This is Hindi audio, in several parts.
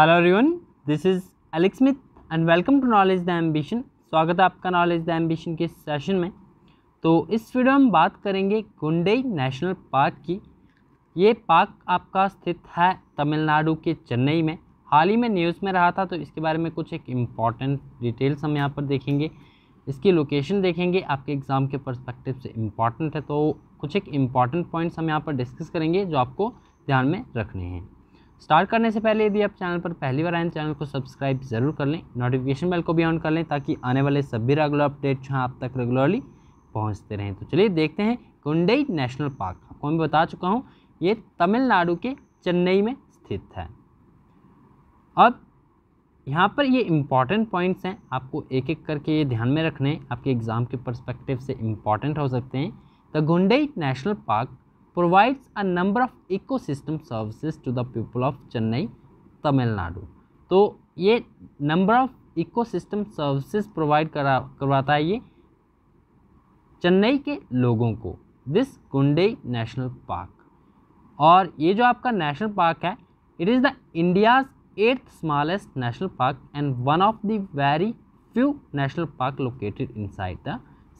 Hello everyone this is Alex Smith and welcome to knowledge the ambition स्वागत है आपका नॉलेज द एम्बिशन के सेशन में तो इस वीडियो में बात करेंगे गुंडई नेशनल पार्क की ये पार्क आपका स्थित है तमिलनाडु के चेन्नई में हाल ही में न्यूज़ में रहा था तो इसके बारे में कुछ एक इम्पॉर्टेंट डिटेल्स हम यहाँ पर देखेंगे इसकी लोकेशन देखेंगे आपके एग्ज़ाम के परस्पेक्टिव से इम्पॉर्टेंट है तो कुछ एक इम्पॉर्टेंट पॉइंट्स हम यहाँ पर डिस्कस करेंगे जो आपको ध्यान में रखने हैं स्टार्ट करने से पहले यदि आप चैनल पर पहली बार आए चैनल को सब्सक्राइब जरूर कर लें नोटिफिकेशन बेल को भी ऑन कर लें ताकि आने वाले सभी रेगुलर अपडेट्स यहाँ आप तक रेगुलरली पहुँचते रहें तो चलिए देखते हैं कुंडई नेशनल पार्क आपको मैं बता चुका हूँ ये तमिलनाडु के चेन्नई में स्थित है अब यहाँ पर ये इम्पॉर्टेंट पॉइंट्स हैं आपको एक एक करके ये ध्यान में रखने आपके एग्ज़ाम के परस्पेक्टिव से इम्पॉर्टेंट हो सकते हैं the Guindy national park provides a number of ecosystem services to the people of Chennai, Tamil Nadu. तो ये number of ecosystem services provide करा करवाता है ये चेन्नई के लोगों को दिस कुंडे नेशनल पार्क और ये जो आपका नेशनल पार्क है it is the India's eighth smallest national park and one of the very few national park located inside the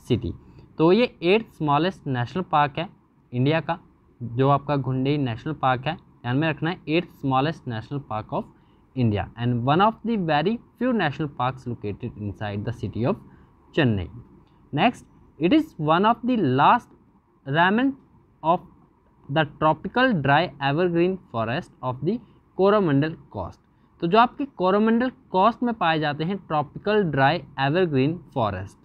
city तो ये एट्थ स्मॉलेस्ट नेशनल पार्क है इंडिया का जो आपका घुंडी नेशनल पार्क है ध्यान में रखना है eight smallest national park of India and one of the very few national parks located inside the city of Chennai next it is one of the last remnant of the tropical dry evergreen forest of the Coromandel coast तो जो आपके कोरोमंडल कोस्ट में पाए जाते हैं ट्रॉपिकल ड्राई एवरग्रीन फॉरेस्ट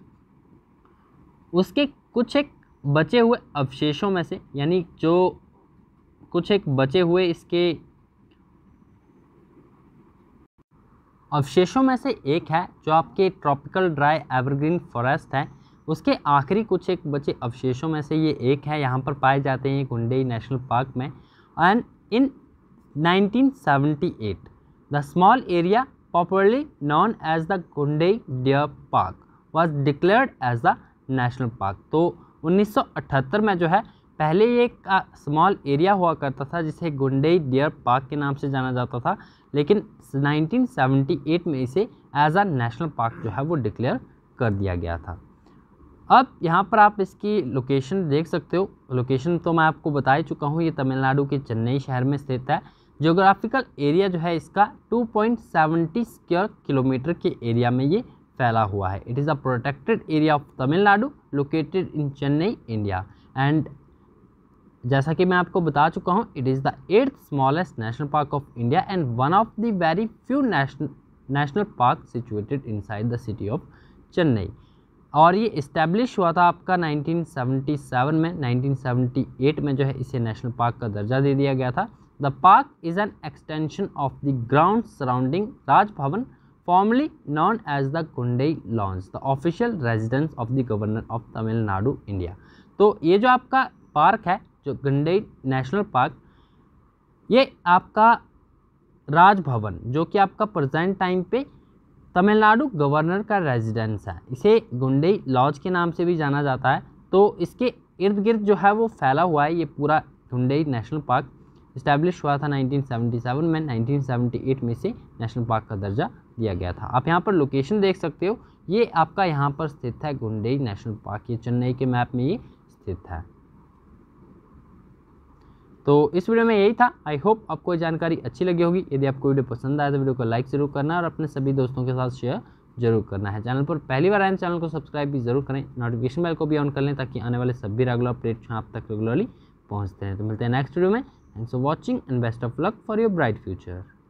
उसके कुछ एक बचे हुए अवशेषों में से यानी जो कुछ एक बचे हुए इसके अवशेषों में से एक है जो आपके ट्रॉपिकल ड्राई एवरग्रीन फॉरेस्ट है उसके आखिरी कुछ एक बचे अवशेषों में से ये एक है यहाँ पर पाए जाते हैं गुंडेई नेशनल पार्क में and in 1978 the small area popularly known as the Gundai deer park was declared as the national park तो 1978 में जो है पहले ये एक स्मॉल एरिया हुआ करता था जिसे गुंडे डियर पार्क के नाम से जाना जाता था लेकिन 1978 में इसे एज आ नेशनल पार्क जो है वो डिक्लेयर कर दिया गया था अब यहाँ पर आप इसकी लोकेशन देख सकते हो लोकेशन तो मैं आपको बता ही चुका हूँ ये तमिलनाडु के चेन्नई शहर में स्थित है जोग्राफिकल एरिया जो है इसका 2.70 पॉइंट किलोमीटर के एरिया में ये फैला हुआ है it is a protected area of Tamil Nadu located in Chennai India and जैसा कि मैं आपको बता चुका हूँ it is the eighth smallest national park of India and one of the very few national national park situated side the city of Chennai और ये इस्टेब्लिश हुआ था आपका 1977 में 1978 में जो है इसे नेशनल पार्क का दर्जा दे दिया गया था the park is an extension of the ground surrounding Raj Bhavan formerly known as the Kundai Lawns, the official residence of the governor of Tamil Nadu, India. तो ये जो आपका पार्क है जो गंडई नेशनल पार्क ये आपका राजभवन जो कि आपका प्रजेंट टाइम पे तमिलनाडु गवर्नर का रेजिडेंस है इसे गुंडई लॉज के नाम से भी जाना जाता है तो इसके इर्द गिर्द जो है वो फैला हुआ है ये पूरा गुंडई नेशनल पार्क इस्टेब्लिश हुआ था 1977 में 1978 में से नेशनल पार्क का दर्जा दिया गया था आप यहाँ पर लोकेशन देख सकते हो ये आपका यहाँ पर स्थित है गुंडेज नेशनल पार्क ये चेन्नई के मैप में ये स्थित है तो इस वीडियो में यही था आई होप आपको जानकारी अच्छी लगी होगी यदि आपको वीडियो पसंद आया तो वीडियो को लाइक जरूर करना और अपने सभी दोस्तों के साथ शेयर जरूर करना है चैनल पर पहली बार आए तो चैनल को सब्सक्राइब भी जरूर करें नोटिफिकेशन बेल को भी ऑन कर लें ताकि आने वाले सभी रेगुलर अपडेट्स आप तक रेगुलरली पहुँचते हैं तो मिलते हैं नेक्स्ट वीडियो में thanks for watching and best of luck for your bright future